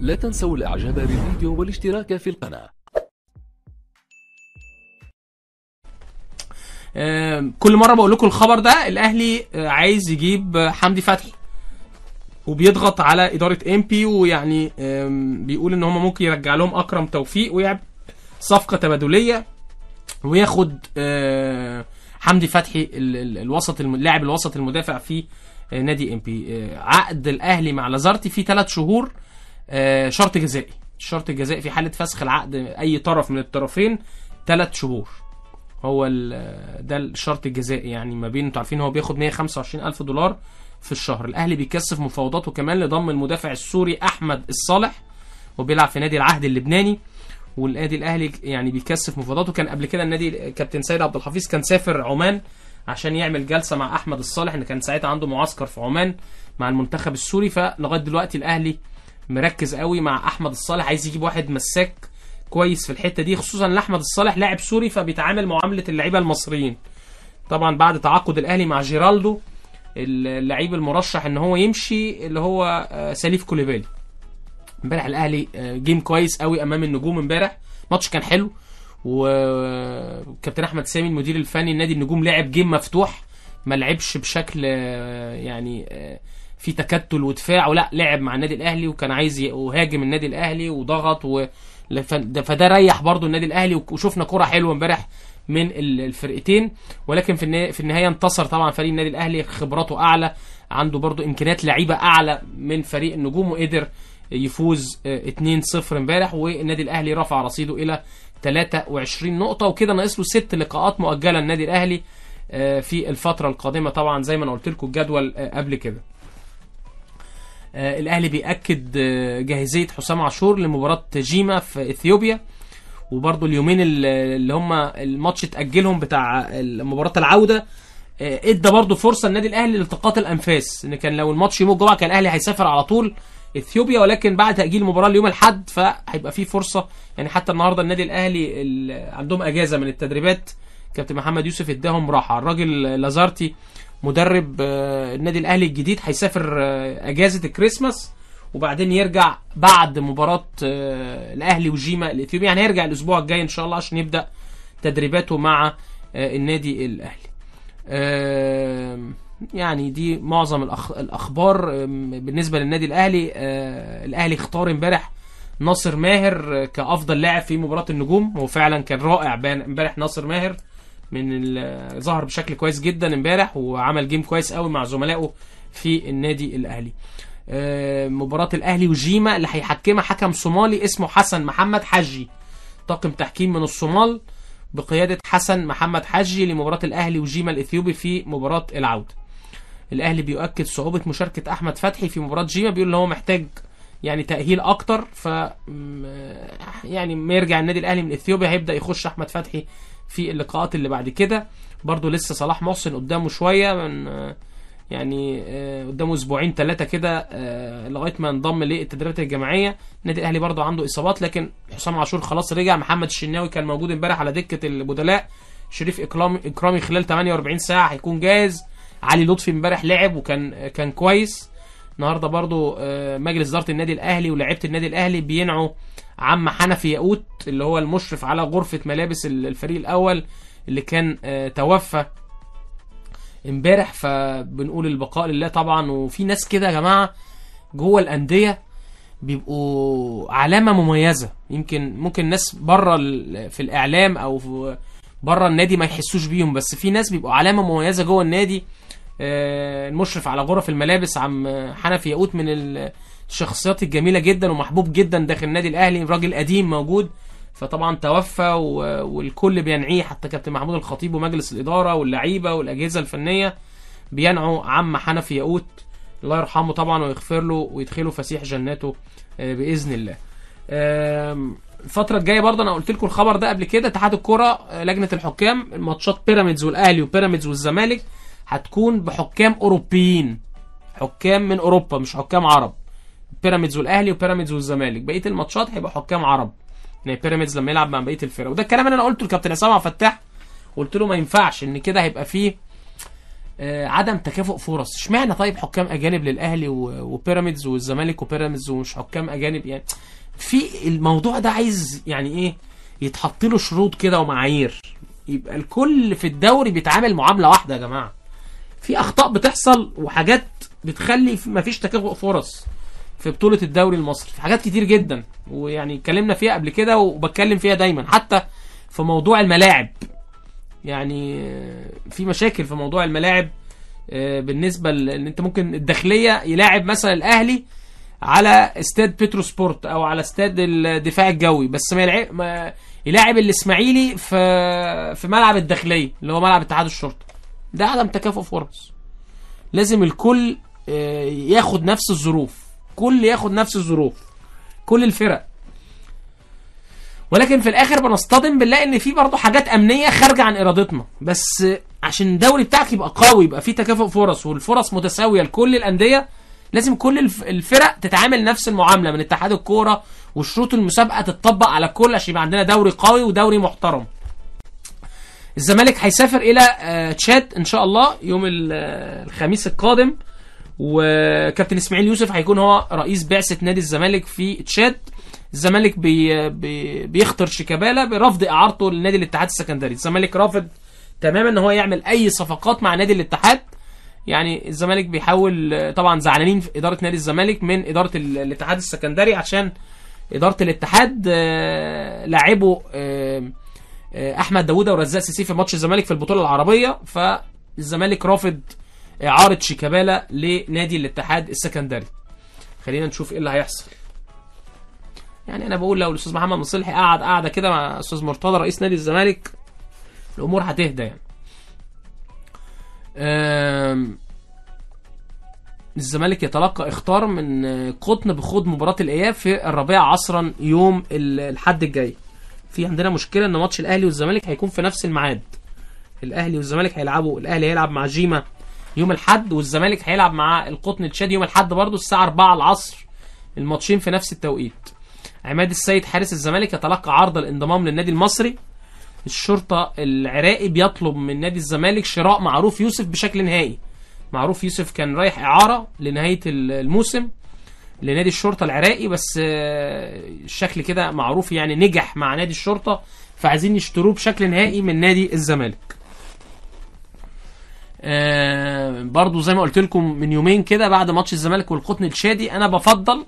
لا تنسوا الاعجاب بالفيديو والاشتراك في القناة كل مره بقول لكم الخبر ده الاهلي آه، عايز يجيب آه، حمدي فتحي وبيضغط على اداره امبي ويعني بيقول ان هم ممكن يرجع لهم اكرم توفيق ويعمل صفقه تبادليه وياخد آه، حمدي فتحي الوسط اللاعب الوسط المدافع في نادي امبي عقد الاهلي مع لازارتي فيه ثلاث شهور آه، شرط جزائي الشرط الجزائي في حاله فسخ العقد اي طرف من الطرفين ثلاث شهور هو ده الشرط الجزائي يعني ما بين انتوا عارفين هو بياخد 125 الف دولار في الشهر الاهلي بيكثف مفاوضاته كمان لضم المدافع السوري احمد الصالح وبيلعب في نادي العهد اللبناني والنادي الاهلي يعني بيكثف مفاوضاته كان قبل كده النادي كابتن سيد عبد الحفيظ كان سافر عمان عشان يعمل جلسه مع احمد الصالح اللي كان ساعتها عنده معسكر في عمان مع المنتخب السوري فلغايه دلوقتي الاهلي مركز قوي مع احمد الصالح عايز يجيب واحد مساك كويس في الحته دي خصوصا ان احمد الصالح لاعب سوري فبيتعامل معامله اللعيبه المصريين طبعا بعد تعاقد الاهلي مع جيرالدو اللعيب المرشح ان هو يمشي اللي هو آه، سليف كوليبالي امبارح الاهلي آه، جيم كويس قوي امام النجوم امبارح ماتش كان حلو وكابتن احمد سامي المدير الفني لنادي النجوم لعب جيم مفتوح ما لعبش بشكل آه، يعني في تكتل ودفاع ولا لعب مع النادي الاهلي وكان عايز يهاجم النادي الاهلي وضغط و فده ريح برضه النادي الاهلي وشفنا كرة حلوه امبارح من الفرقتين ولكن في في النهايه انتصر طبعا فريق النادي الاهلي خبراته اعلى عنده برضه امكانيات لعيبه اعلى من فريق النجوم وقدر يفوز 2-0 آه، امبارح والنادي الاهلي رفع رصيده الى 23 نقطه وكده ناقص له ست لقاءات مؤجله النادي الاهلي آه، في الفتره القادمه طبعا زي ما انا قلت لكم الجدول آه، قبل كده آه، الاهلي بيأكد آه، جاهزية حسام عاشور لمباراة جيما في اثيوبيا وبرده اليومين اللي هم الماتش اتأجلهم بتاع مباراة العودة آه، ادى برضه فرصة النادي الاهلي لالتقاط الانفاس ان كان لو الماتش يوم الجمعة كان الاهلي هيسافر على طول اثيوبيا ولكن بعد تأجيل المباراة ليوم الاحد فهيبقى في فرصة يعني حتى النهارده النادي الاهلي عندهم اجازة من التدريبات كابتن محمد يوسف اداهم راحة الراجل لازارتي مدرب آه، النادي الاهلي الجديد هيسافر آه، اجازه الكريسماس وبعدين يرجع بعد مباراه آه، الاهلي وجيما الاثيوبي يعني هيرجع الاسبوع الجاي ان شاء الله عشان يبدا تدريباته مع النادي الاهلي يعني دي معظم الاخبار بالنسبه للنادي الاهلي الاهلي اختار امبارح ناصر ماهر كافضل لاعب في مباراه النجوم هو فعلا كان رائع امبارح ناصر ماهر من ظهر بشكل كويس جدا امبارح وعمل جيم كويس قوي مع زملائه في النادي الاهلي آه، مباراة الاهلي وجيما اللي هيحكمها حكم صومالي اسمه حسن محمد حجي طاقم تحكيم من الصومال بقيادة حسن محمد حجي لمباراة الاهلي وجيما الاثيوبي في مباراة العودة الاهلي بيؤكد صعوبة مشاركة احمد فتحي في مباراة جيما بيقول ان هو محتاج يعني تأهيل اكتر ف يعني ما يرجع النادي الاهلي من اثيوبيا هيبدأ يخش احمد فتحي في اللقاءات اللي بعد كده برضو لسه صلاح محسن قدامه شويه من يعني آه، قدامه اسبوعين ثلاثه كده آه، لغايه ما انضم للتدريبات الجماعيه النادي الاهلي برضو عنده اصابات لكن حسام عاشور خلاص رجع محمد الشناوي كان موجود امبارح على دكه البدلاء شريف اكرامي اكرامي خلال 48 ساعه هيكون جاهز علي لطفي امبارح لعب وكان آه، كان كويس النهارده برضو آه، مجلس اداره النادي الاهلي ولاعيبه النادي الاهلي بينعوا عم حنفي ياقوت اللي هو المشرف على غرفه ملابس الفريق الاول اللي كان آه، توفى امبارح فبنقول البقاء لله طبعا وفي ناس كده يا جماعه جوه الانديه بيبقوا علامه مميزه يمكن ممكن ناس بره في الاعلام او بره النادي ما يحسوش بيهم بس في ناس بيبقوا علامه مميزه جوه النادي آه، المشرف على غرف الملابس عم حنفي ياقوت من الشخصيات الجميله جدا ومحبوب جدا داخل النادي الاهلي راجل قديم موجود فطبعا توفى والكل بينعيه حتى كابتن محمود الخطيب ومجلس الاداره واللعيبه والاجهزه الفنيه بينعوا عم حنفي ياقوت الله يرحمه طبعا ويغفر له ويدخله فسيح جناته آه، باذن الله الفتره الجايه برضه انا قلت لكم الخبر ده قبل كده اتحاد الكره آه، لجنه الحكام ماتشات بيراميدز والاهلي وبيراميدز والزمالك هتكون بحكام اوروبيين حكام من اوروبا مش حكام عرب بيراميدز والاهلي وبيراميدز والزمالك بقيه الماتشات هيبقى حكام عرب يعني بيراميدز لما يلعب مع بقيه الفرق وده الكلام اللي انا قلته لكابتن عصام عبد الفتاح قلت له ما ينفعش ان كده هيبقى فيه آه عدم تكافؤ فرص اشمعنى طيب حكام اجانب للاهلي وبيراميدز والزمالك وبيراميدز ومش حكام اجانب يعني في الموضوع ده عايز يعني ايه يتحط له شروط كده ومعايير يبقى الكل في الدوري بيتعامل معامله واحده يا جماعه في اخطاء بتحصل وحاجات بتخلي ما فيش تكافؤ فرص في بطوله الدوري المصري في حاجات كتير جدا ويعني اتكلمنا فيها قبل كده وبتكلم فيها دايما حتى في موضوع الملاعب يعني في مشاكل في موضوع الملاعب آه، بالنسبه ان انت ممكن الداخليه يلاعب مثلا الاهلي على استاد بترو سبورت او على استاد الدفاع الجوي بس ما يلعب ما يلاعب الاسماعيلي في في ملعب الداخليه اللي هو ملعب اتحاد الشرطه ده عدم تكافؤ فرص لازم الكل آه، ياخد نفس الظروف كل ياخد نفس الظروف كل الفرق ولكن في الاخر بنصطدم بنلاقي ان في برضه حاجات امنيه خارجه عن ارادتنا بس عشان الدوري بتاعك يبقى قوي يبقى فيه تكافؤ فرص والفرص متساويه لكل الانديه لازم كل الفرق تتعامل نفس المعامله من اتحاد الكوره وشروط المسابقه تتطبق على الكل عشان يبقى عندنا دوري قوي ودوري محترم الزمالك هيسافر الى آه، تشاد ان شاء الله يوم آه، الخميس القادم وكابتن اسماعيل يوسف هيكون هو رئيس بعثه نادي الزمالك في تشاد الزمالك بي بيخطر شيكابالا برفض اعارته لنادي الاتحاد السكندري الزمالك رافض تماما ان هو يعمل اي صفقات مع نادي الاتحاد يعني الزمالك بيحاول آه، طبعا زعلانين في اداره نادي الزمالك من اداره الاتحاد السكندري عشان اداره الاتحاد لاعبه آه، احمد داوود ورزاق سيسي في ماتش الزمالك في البطوله العربيه فالزمالك رافض اعاره شيكابالا لنادي الاتحاد السكندري خلينا نشوف ايه اللي هيحصل يعني انا بقول لو الاستاذ محمد مصلحي قعد قعده كده مع الاستاذ مرتضى رئيس نادي الزمالك الامور هتهدى يعني الزمالك يتلقى اختار من قطن بخوض مباراة الاياب في الربيع عصرا يوم الحد الجاي في عندنا مشكله ان ماتش الاهلي والزمالك هيكون في نفس الميعاد الاهلي والزمالك هيلعبوا الاهلي هيلعب مع جيما يوم الاحد والزمالك هيلعب مع القطن تشاد يوم الاحد برضه الساعه 4 العصر الماتشين في نفس التوقيت عماد السيد حارس الزمالك يتلقى عرض الانضمام للنادي المصري الشرطة العراقي بيطلب من نادي الزمالك شراء معروف يوسف بشكل نهائي معروف يوسف كان رايح إعارة لنهاية الموسم لنادي الشرطه العراقي بس الشكل آه، كده معروف يعني نجح مع نادي الشرطه فعايزين يشتروه بشكل نهائي من نادي الزمالك آه، برضو زي ما قلت لكم من يومين كده بعد ماتش الزمالك والقطن الشادي انا بفضل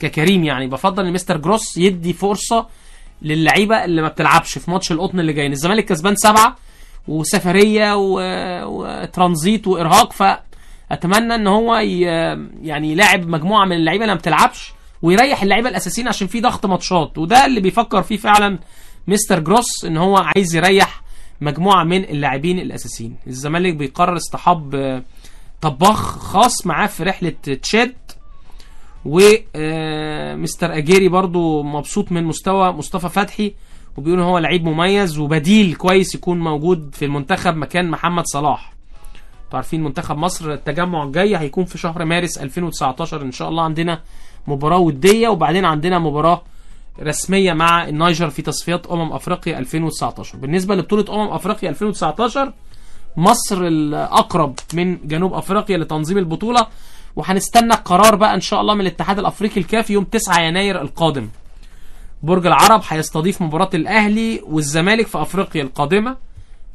ككريم يعني بفضل ان مستر جروس يدي فرصه للعيبه اللي ما بتلعبش في ماتش القطن اللي جاي، الزمالك كسبان سبعه وسفريه وترانزيت وارهاق ف اتمنى ان هو يعني يلاعب مجموعه من اللعيبه اللي ما بتلعبش ويريح اللعيبه الاساسيين عشان في ضغط ماتشات وده اللي بيفكر فيه فعلا مستر جروس ان هو عايز يريح مجموعه من اللاعبين الاساسيين الزمالك بيقرر اصطحاب آه، طباخ خاص معاه في رحله تشاد ومستر آه، اجيري برضو مبسوط من مستوى مصطفى فتحي وبيقول هو لعيب مميز وبديل كويس يكون موجود في المنتخب مكان محمد صلاح عارفين منتخب مصر التجمع الجاي هيكون في شهر مارس 2019 ان شاء الله عندنا مباراه وديه وبعدين عندنا مباراه رسميه مع النيجر في تصفيات امم افريقيا 2019 بالنسبه لبطوله امم افريقيا 2019 مصر الاقرب من جنوب افريقيا لتنظيم البطوله وهنستنى القرار بقى ان شاء الله من الاتحاد الافريقي الكاف يوم 9 يناير القادم برج العرب هيستضيف مباراه الاهلي والزمالك في افريقيا القادمه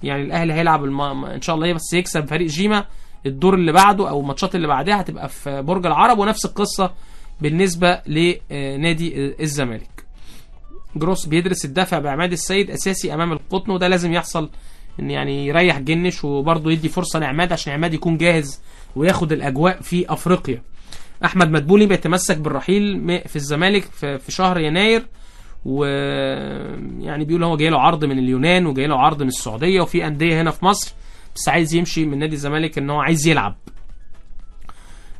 يعني الاهلي هيلعب الم... ان شاء الله إيه، بس يكسب فريق جيما الدور اللي بعده او الماتشات اللي بعدها هتبقى في برج العرب ونفس القصه بالنسبه لنادي الزمالك جروس بيدرس الدفع بعماد السيد اساسي امام القطن وده لازم يحصل ان يعني يريح جنش وبرضه يدي فرصه لعماد عشان عماد يكون جاهز وياخد الاجواء في افريقيا احمد مدبولي بيتمسك بالرحيل في الزمالك في شهر يناير ويعني بيقول هو جاي له عرض من اليونان وجاي له عرض من السعوديه وفي انديه هنا في مصر بس عايز يمشي من نادي الزمالك ان هو عايز يلعب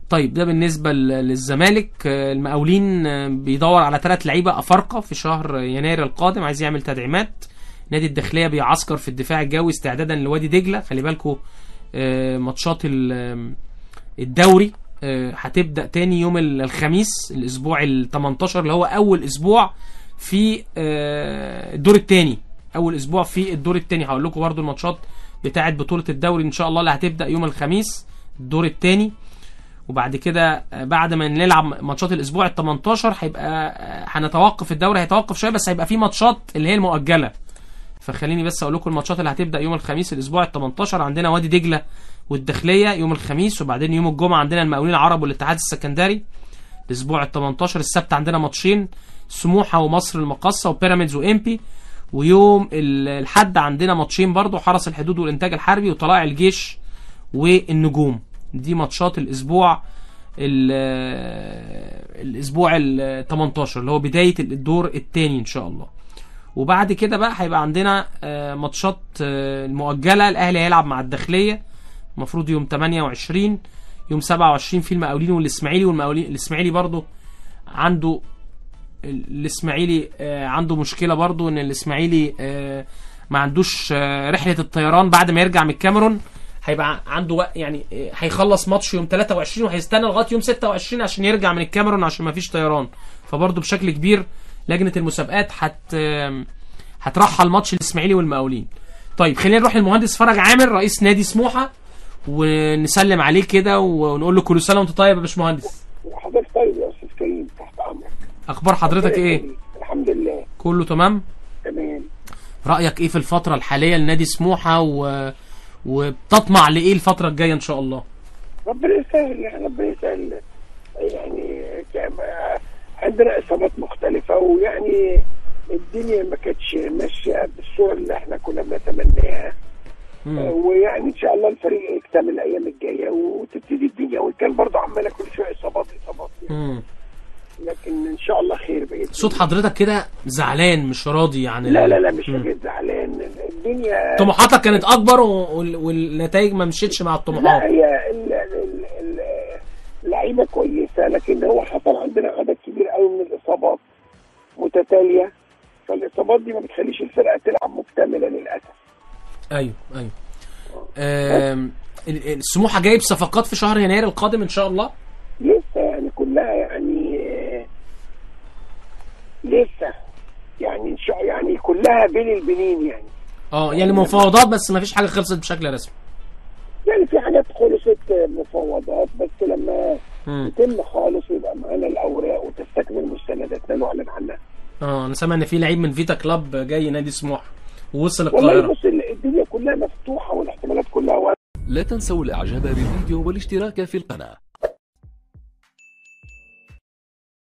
طيب ده بالنسبه للزمالك المقاولين آه، بيدور على ثلاث لعيبه افارقه في شهر يناير القادم عايز يعمل تدعيمات نادي الداخليه بيعسكر في الدفاع الجوي استعدادا لوادي دجله خلي بالكوا آه، ماتشات الدوري آه، هتبدا تاني يوم الخميس الاسبوع ال 18 اللي هو اول اسبوع في آه، الدور الثاني اول اسبوع في الدور الثاني هقول لكم برده الماتشات بتاعه بطوله الدوري ان شاء الله اللي هتبدا يوم الخميس الدور الثاني وبعد كده آه، بعد ما نلعب ماتشات الاسبوع ال 18 هيبقى آه، هنتوقف الدوري هيتوقف شويه بس هيبقى في ماتشات اللي هي المؤجله فخليني بس اقول لكم الماتشات اللي هتبدا يوم الخميس الاسبوع ال 18 عندنا وادي دجله والداخليه يوم الخميس وبعدين يوم الجمعه عندنا المقاولين العرب والاتحاد السكندري الاسبوع ال 18 السبت عندنا ماتشين سموحه ومصر المقصه وبيراميدز وامبي ويوم الحد عندنا ماتشين برضو حرس الحدود والانتاج الحربي وطلائع الجيش والنجوم دي ماتشات الاسبوع الـ الاسبوع ال 18 اللي هو بدايه الدور الثاني ان شاء الله وبعد كده بقى هيبقى عندنا آه، ماتشات آه، المؤجله الاهلي هيلعب مع الداخليه المفروض يوم 28 يوم 27 في المقاولين والاسماعيلي والمقاولين الاسماعيلي برضه عنده الاسماعيلي آه، عنده مشكله برضو ان الاسماعيلي آه، ما عندوش آه، رحله الطيران بعد ما يرجع من الكاميرون هيبقى عنده وقت يعني هيخلص ماتش يوم 23 وهيستنى لغايه يوم 26 عشان يرجع من الكاميرون عشان ما فيش طيران فبرضه بشكل كبير لجنه المسابقات هت هترحل ماتش الاسماعيلي والمقاولين طيب خلينا نروح للمهندس فرج عامر رئيس نادي سموحه ونسلم عليه كده ونقول له كل سنه وانت طيب يا باشمهندس حضرتك طيب اخبار حضرتك ايه الحمد لله كله تمام تمام رايك ايه في الفتره الحاليه لنادي سموحه و... وبتطمع لايه الفتره الجايه ان شاء الله ربنا يسهل يعني ربنا يسهل يعني عندنا اصابات مختلفه ويعني الدنيا ما كانتش ماشيه بالصوره اللي احنا كنا بنتمناها ويعني ان شاء الله الفريق يكتمل الايام الجايه وتبتدي الدنيا وكان برضه عماله كل شويه اصابات اصابات يعني. لكن ان شاء الله خير باذن صوت حضرتك كده زعلان مش راضي يعني لا لا لا مش زعلان الدنيا طموحاتك كانت اكبر والنتائج ما مشيتش مع الطموحات لا هي اللعيبه كويسه لكن هو حصل عندنا عدد كبير قوي من الاصابات متتاليه فالاصابات دي ما بتخليش الفرقه تلعب مكتمله للاسف ايوه ايوه السموحه جايب صفقات في شهر يناير القادم ان شاء الله لسه يعني كلها يعني لسه يعني ان يعني كلها بين البنين يعني اه يعني مفاوضات بس ما فيش حاجه خلصت بشكل رسمي يعني في حاجات خلصت آه، مفاوضات بس لما يتم خالص ويبقى معانا الاوراق وتستكمل مستنداتنا نعلن عنها اه انا سامع ان في لعيب من فيتا كلاب جاي نادي سموحه ووصل القاهره والله بص الدنيا كلها مفتوحه والاحتمالات كلها واضحه لا تنسوا الاعجاب بالفيديو والاشتراك في القناه